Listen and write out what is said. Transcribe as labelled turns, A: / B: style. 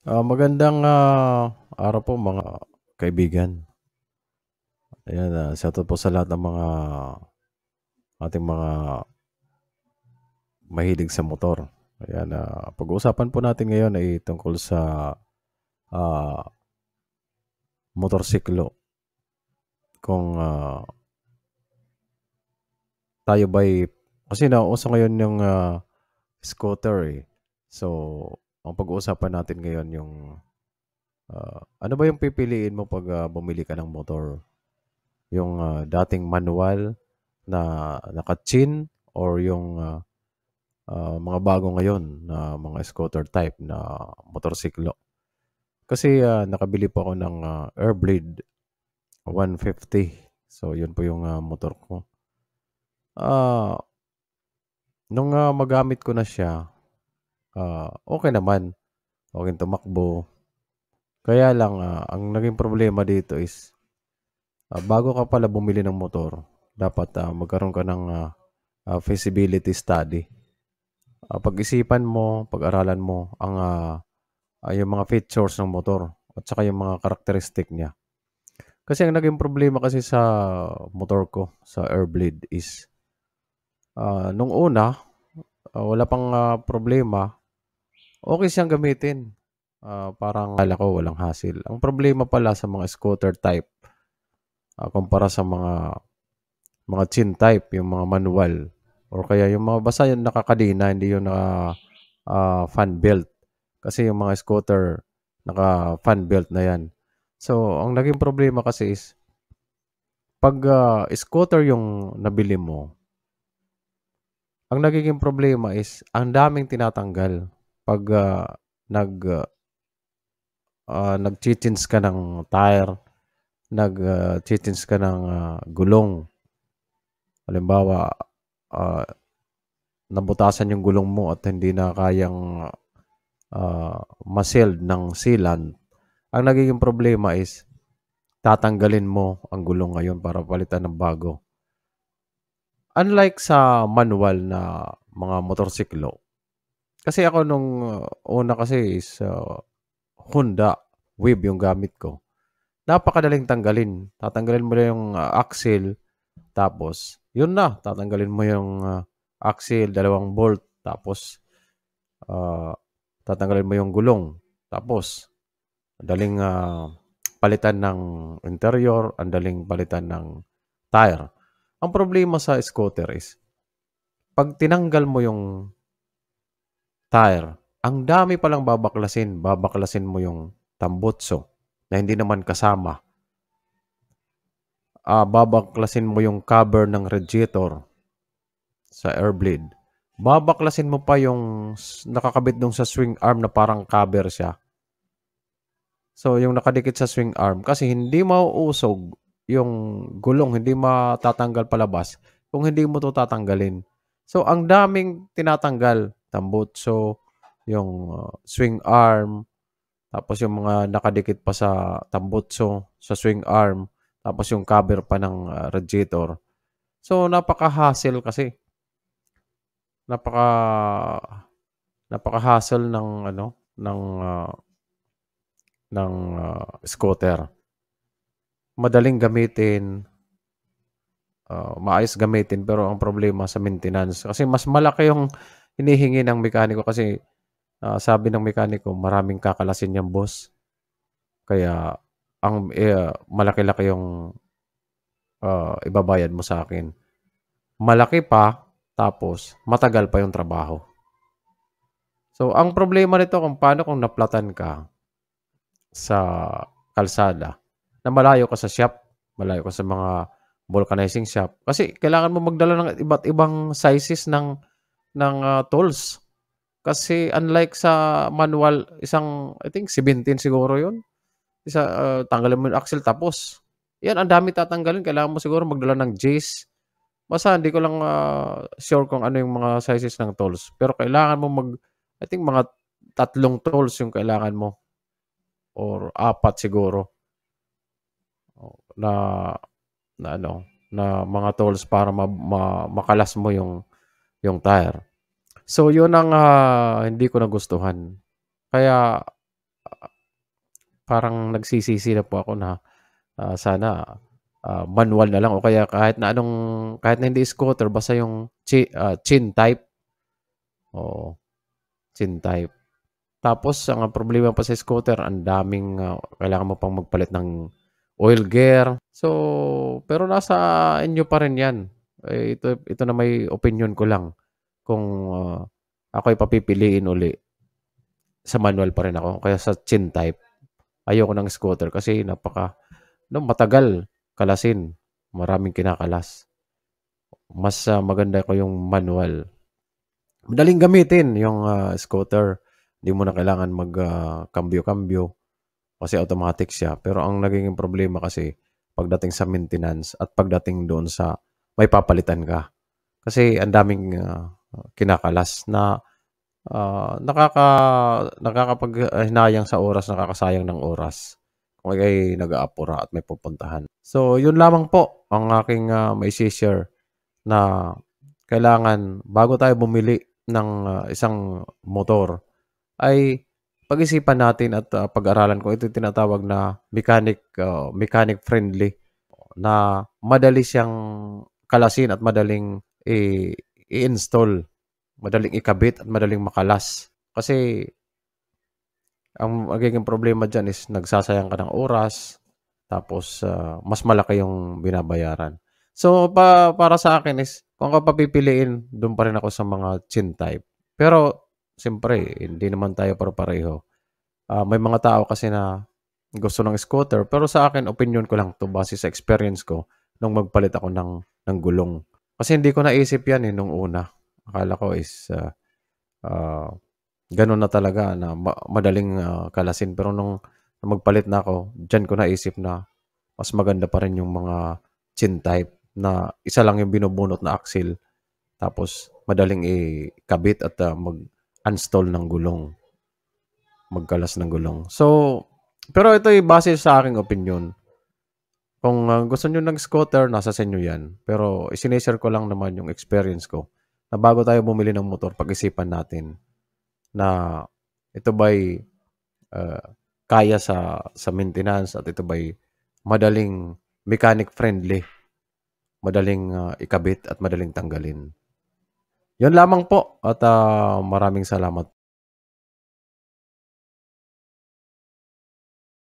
A: Uh, magandang uh, araw po mga kaibigan. Ayan, uh, shout out po sa lahat ng mga ating mga mahilig sa motor. Ayan, uh, pag-uusapan po natin ngayon ay tungkol sa uh, motorsiklo. Kung uh, tayo ba'y... Kasi nauso ngayon yung uh, scooter eh. So, ang pag-uusapan natin ngayon yung uh, ano ba yung pipiliin mo pag uh, bumili ka ng motor? Yung uh, dating manual na naka-chin or yung uh, uh, mga bago ngayon na mga scooter type na motorsiklo. Kasi uh, nakabili po ako ng uh, Airblade 150. So, yun po yung uh, motor ko. Ah, uh, nung uh, magamit ko na siya, ah, okay naman, Okay tumakbo. Kaya lang, ah, ang naging problema dito is, ah, bago ka pala bumili ng motor dapat, ah, magkaroon ka ng, ah, ah, feasibility study. Ah, pag-isipan mo, pag-aralan mo ang, ah, ah, yung mga features ng motor at saka yung mga karakteristik niya. Kasi ang naging problema kasi sa motor ko, sa Airblade is, ah, nung una, ah, wala pang, ah, problema okay siyang gamitin. Uh, parang kala ko walang hasil. Ang problema pala sa mga scooter type uh, kumpara sa mga mga chin type, yung mga manual or kaya yung mga basta yung nakakadena, hindi yung naka uh, fan belt. Kasi yung mga scooter naka fan belt na yan. So, ang naging problema kasi is pag uh, scooter yung nabili mo, ang nagiging problema is ang daming tinatanggal pag uh, nag uh, uh, ah, nagchitins ka ng tire, nagchitins ah, uh, ka ng uh, gulong. Halimbawa, uh, nabutasan yung gulong mo at hindi na kayang uh, masild ng sealant. Ang nagiging problema is tatanggalin mo ang gulong ngayon para palitan ng bago. Unlike sa manual na mga motorsiklo, kasi ako nung uh, una kasi is uh, Honda Wave yung gamit ko. Napakadaling tanggalin. Tatanggalin mo na yung uh, axle tapos yun na, tatanggalin mo yung uh, axle, dalawang bolt tapos uh, tatanggalin mo yung gulong. Tapos daling uh, palitan ng interior, ang daling palitan ng tire. Ang problema sa scooter is pag tinanggal mo yung tire. Ang dami palang babaklasin. Babaklasin mo yung tambutso na hindi naman kasama. Uh, babaklasin mo yung cover ng radiator sa air blade. Babaklasin mo pa yung nakakabit dong sa swing arm na parang cover siya. So, yung nakadikit sa swing arm. Kasi hindi mauusog yung gulong, hindi matatanggal palabas kung hindi mo to tatanggalin. So, ang daming tinatanggal tambotso, yung uh, swing arm, tapos yung mga nakadikit pa sa tambotso, sa swing arm, tapos yung cover pa ng uh, radiator. So, napaka-hassle kasi. Napaka napaka-hassle ng ano ng uh, ng uh, scooter. Madaling gamitin, uh, maayos gamitin pero ang problema sa maintenance kasi mas malaki yung hinihingi ng mekaniko kasi uh, sabi ng mekaniko, maraming kakalasin yung boss. Kaya ang uh, malaki-laki yung uh, ibabayad mo sa akin. Malaki pa, tapos matagal pa yung trabaho. So, ang problema nito kung paano kung naplatan ka sa kalsada na malayo ka sa shop, malayo ka sa mga vulcanizing shop. Kasi kailangan mo magdala ng iba't ibang sizes ng ng uh, tolls. Kasi unlike sa manual, isang I think 17 siguro 'yun. Isa uh, tanggalin mo yung axle tapos. Yan ang dami tatanggalin, kailangan mo siguro magdala ng jace. Basta hindi ko lang uh, sure kung ano yung mga sizes ng tools. Pero kailangan mo mag I think mga tatlong tools yung kailangan mo or apat siguro oh, na na ano na mga tools para ma, ma, makalas mo yung yung tire. So, yun ang uh, hindi ko nagustuhan. Kaya, parang nagsisisi na po ako na uh, sana uh, manual na lang o kaya kahit na anong, kahit na hindi scooter, basta yung chi, uh, chin type. O, chin type. Tapos, ang problema pa sa scooter, ang daming uh, kailangan mo pang magpalit ng oil gear. So, pero nasa inyo pa rin yan eh, ito, ito na may opinion ko lang kung uh, ah, ako ay papipiliin uli sa manual pa rin ako kaya sa chin type ayoko ng scooter kasi napaka no, matagal kalasin maraming kinakalas mas uh, maganda ko yung manual madaling gamitin yung uh, scooter hindi mo na kailangan mag uh, kambyo-kambyo kasi automatic siya pero ang naging problema kasi pagdating sa maintenance at pagdating doon sa may papalitan ka. Kasi ang daming uh, kinakalas na uh, nakaka nakakapaghinayang sa oras, nakakasayang ng oras. Kung ay nag-aapura at may pupuntahan. So, yun lamang po ang aking uh, ah, may share na kailangan bago tayo bumili ng uh, isang motor ay pag-isipan natin at uh, pag-aralan kung ito tinatawag na mechanic uh, mechanic friendly na madali siyang kalasin at madaling i-install, madaling ikabit at madaling makalas. Kasi ang magiging problema dyan is nagsasayang ka ng oras, tapos uh, mas malaki yung binabayaran. So pa, para sa akin is, kung ka papipiliin, doon pa rin ako sa mga chin type. Pero, siyempre, hindi naman tayo para-pareho. Uh, ah, may mga tao kasi na gusto ng scooter, pero sa akin, opinion ko lang to base sa experience ko nung magpalit ako ng, ng gulong. Kasi hindi ko naisip yan eh nung una. Akala ko is uh, uh, ganun na talaga na ma- madaling uh, kalasin. Pero nung, nung magpalit na ako, dyan ko naisip na mas maganda pa rin yung mga chin type na isa lang yung binubunot na axle. Tapos madaling ikabit at uh, mag-install ng gulong. Magkalas ng gulong. So, pero ito ay base sa aking opinion. Kung uh, gusto niyo ng scooter, nasa senyo yan. Pero isinishare ko lang naman yung experience ko na bago tayo bumili ng motor, pag-isipan natin na ito ba'y uh, kaya sa, sa maintenance at ito ba'y madaling mechanic friendly, madaling uh, ikabit at madaling tanggalin. Yun lamang po at uh, maraming salamat